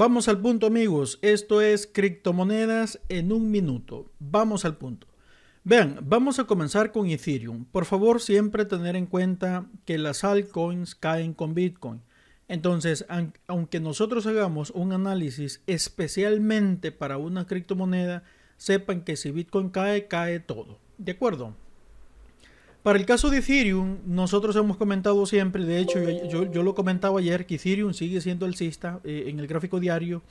Vamos al punto amigos, esto es criptomonedas en un minuto. Vamos al punto. Vean, vamos a comenzar con Ethereum. Por favor siempre tener en cuenta que las altcoins caen con Bitcoin. Entonces, aunque nosotros hagamos un análisis especialmente para una criptomoneda, sepan que si Bitcoin cae, cae todo. ¿De acuerdo? Para el caso de Ethereum, nosotros hemos comentado siempre, de hecho yo, lo comentaba ayer, que Ethereum sigue siendo alcista eh, en el gráfico diario,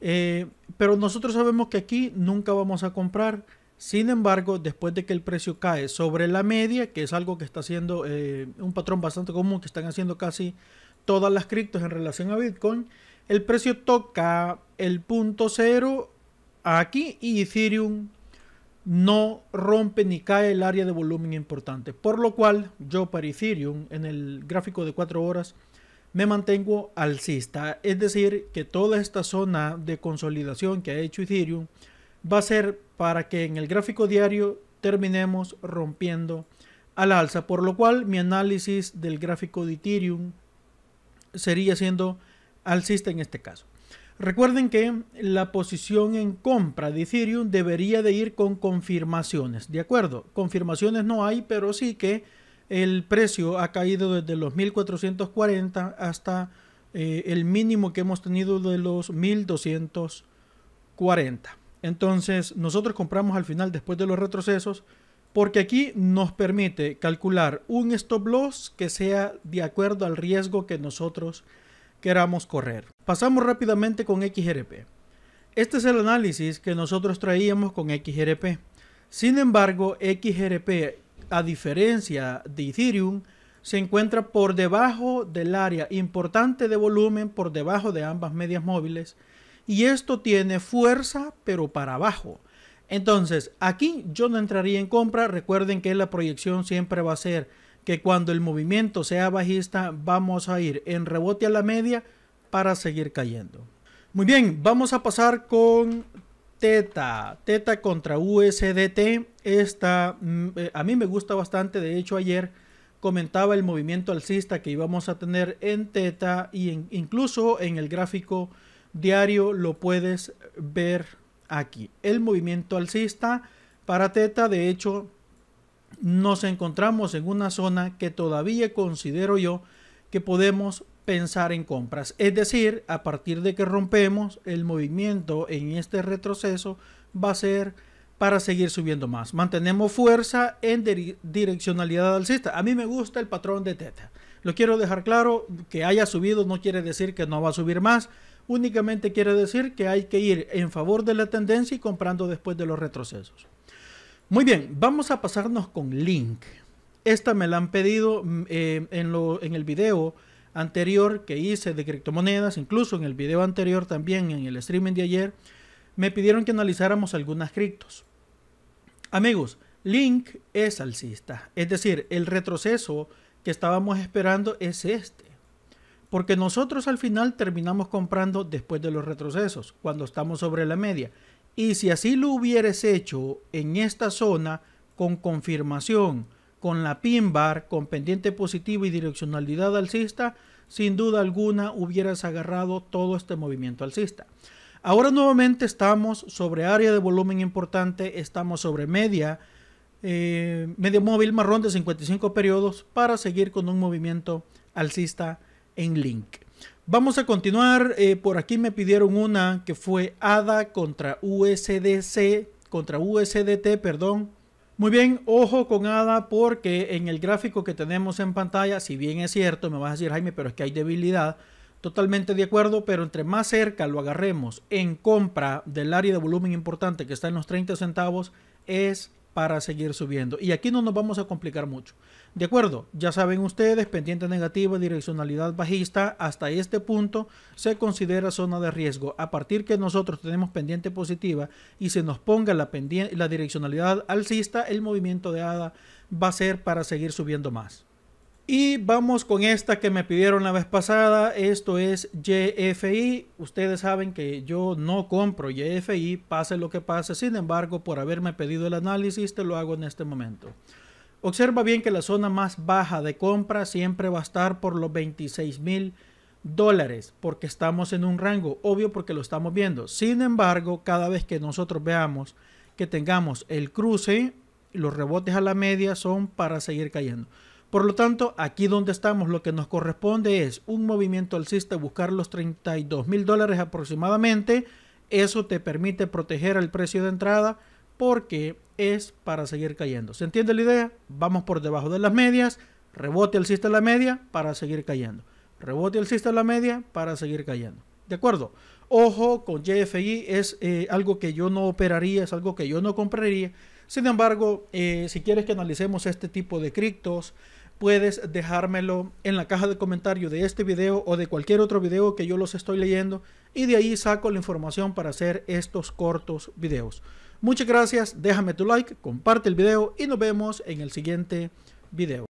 eh, pero nosotros sabemos que aquí nunca vamos a comprar. Sin embargo, después de que el precio cae sobre la media, que es algo que está haciendo eh, un patrón bastante común que están haciendo casi todas las criptos en relación a Bitcoin, el precio toca el punto cero aquí y Ethereum no rompe ni cae el área de volumen importante, por lo cual yo para Ethereum en el gráfico de 4 horas me mantengo alcista, es decir, que toda esta zona de consolidación que ha hecho Ethereum va a ser para que en el gráfico diario terminemos rompiendo al alza, por lo cual mi análisis del gráfico de Ethereum sería siendo alcista en este caso. Recuerden que la posición en compra de Ethereum debería de ir con confirmaciones, ¿de acuerdo? Confirmaciones no hay, pero sí que el precio ha caído desde los 1440 hasta eh, el mínimo que hemos tenido de los 1240. Entonces, nosotros compramos al final después de los retrocesos porque aquí nos permite calcular un stop loss que sea de acuerdo al riesgo que nosotros queramos correr. Pasamos rápidamente con XRP. Este es el análisis que nosotros traíamos con XRP. Sin embargo, XRP, a diferencia de Ethereum, se encuentra por debajo del área importante de volumen, por debajo de ambas medias móviles. Y esto tiene fuerza, pero para abajo. Entonces, aquí yo no entraría en compra. Recuerden que la proyección siempre va a ser que cuando el movimiento sea bajista vamos a ir en rebote a la media para seguir cayendo. Muy bien, vamos a pasar con Teta, Teta contra USDT. Esta mm, eh, a mí me gusta bastante, de hecho ayer comentaba el movimiento alcista que íbamos a tener en Teta y incluso en el gráfico diario lo puedes ver aquí. El movimiento alcista para Teta, de hecho, nos encontramos en una zona que todavía considero yo que podemos pensar en compras. Es decir, a partir de que rompemos, el movimiento en este retroceso va a ser para seguir subiendo más. Mantenemos fuerza en direccionalidad alcista. A mí me gusta el patrón de teta. Lo quiero dejar claro, que haya subido no quiere decir que no va a subir más. Únicamente quiere decir que hay que ir en favor de la tendencia y comprando después de los retrocesos. Muy bien, vamos a pasarnos con Link. Esta me la han pedido mm, eh, en, en el video anterior que hice de criptomonedas, incluso en el video anterior también, en el streaming de ayer, me pidieron que analizáramos algunas criptos. Amigos, Link es alcista, es decir, el retroceso que estábamos esperando es este. Porque nosotros al final terminamos comprando después de los retrocesos, cuando estamos sobre la media. Y si así lo hubieras hecho en esta zona con confirmación, con la pin bar, con pendiente positivo y direccionalidad alcista, sin duda alguna hubieras agarrado todo este movimiento alcista. Ahora nuevamente estamos sobre área de volumen importante, estamos sobre media, eh, media móvil marrón de 55 periodos para seguir con un movimiento alcista en link. Vamos a continuar. Eh, por aquí me pidieron una que fue ADA contra USDC, contra USDT, perdón. Muy bien, ojo con ADA porque en el gráfico que tenemos en pantalla, si bien es cierto, me vas a decir Jaime, pero es que hay debilidad. Totalmente de acuerdo, pero entre más cerca lo agarremos en compra del área de volumen importante que está en los 30 centavos, es para seguir subiendo. Y aquí no nos vamos a complicar mucho. De acuerdo, ya saben ustedes, pendiente negativa, direccionalidad bajista, hasta este punto se considera zona de riesgo. A partir que nosotros tenemos pendiente positiva y se nos ponga la, pendiente, la direccionalidad alcista, el movimiento de ADA va a ser para seguir subiendo más. Y vamos con esta que me pidieron la vez pasada. Esto es JFI. Ustedes saben que yo no compro JFI, pase lo que pase. Sin embargo, por haberme pedido el análisis, te lo hago en este momento. Observa bien que la zona más baja de compra siempre va a estar por los 26 mil dólares, porque estamos en un rango, obvio porque lo estamos viendo. Sin embargo, cada vez que nosotros veamos que tengamos el cruce, los rebotes a la media son para seguir cayendo. Por lo tanto, aquí donde estamos, lo que nos corresponde es un movimiento alcista, buscar los 32 mil dólares aproximadamente. Eso te permite proteger el precio de entrada porque es para seguir cayendo. ¿Se entiende la idea? Vamos por debajo de las medias, rebote alcista la media para seguir cayendo. Rebote alcista la media para seguir cayendo. ¿De acuerdo? Ojo con JFI, es eh, algo que yo no operaría, es algo que yo no compraría. Sin embargo, eh, si quieres que analicemos este tipo de criptos, puedes dejármelo en la caja de comentario de este video o de cualquier otro video que yo los estoy leyendo y de ahí saco la información para hacer estos cortos videos. Muchas gracias, déjame tu like, comparte el video y nos vemos en el siguiente video.